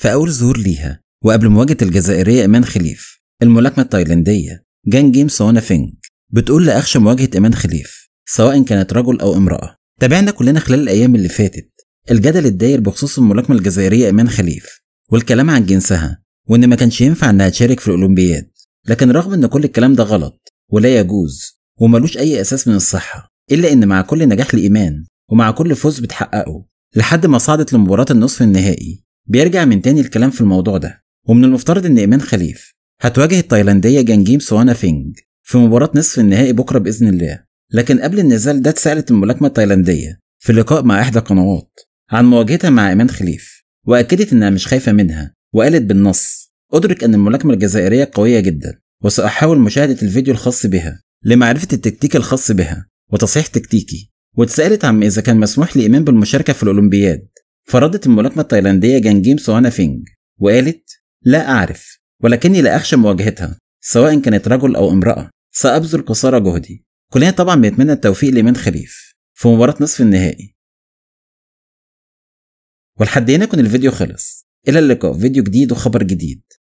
في أول ظهور ليها وقبل مواجهة الجزائرية إيمان خليف الملاكمة التايلاندية جان جيم سوانا فينج بتقول لأخشى مواجهة إيمان خليف سواء كانت رجل أو امرأة تابعنا كلنا خلال الأيام اللي فاتت الجدل الداير بخصوص الملاكمة الجزائرية إيمان خليف والكلام عن جنسها وإن ما كانش ينفع إنها تشارك في الأولمبياد لكن رغم إن كل الكلام ده غلط ولا يجوز وملوش أي أساس من الصحة إلا إن مع كل نجاح لإيمان ومع كل فوز بتحققه لحد ما صعدت لمباراة النصف النهائي بيرجع من تاني الكلام في الموضوع ده ومن المفترض ان ايمان خليف هتواجه التايلانديه جانجيم سوانا فينج في مباراه نصف النهائي بكره باذن الله لكن قبل النزال ده اتسالت الملاكمه التايلانديه في لقاء مع احدى القنوات عن مواجهتها مع ايمان خليف واكدت انها مش خايفه منها وقالت بالنص ادرك ان الملاكمه الجزائريه قويه جدا وساحاول مشاهده الفيديو الخاص بها لمعرفه التكتيك الخاص بها وتصحيح تكتيكي واتسالت عن اذا كان مسموح لايمان بالمشاركه في الاولمبياد فردت الملاكمة التايلاندية جانجيم سوانا فينج وقالت لا أعرف ولكني لا أخشى مواجهتها سواء كانت رجل أو امرأة سأبذل قصارى جهدي كلنا طبعا بنتمنى التوفيق لمن خليف في مباراة نصف النهائي ولحد هنا يكون الفيديو خلص إلى اللقاء فيديو جديد وخبر جديد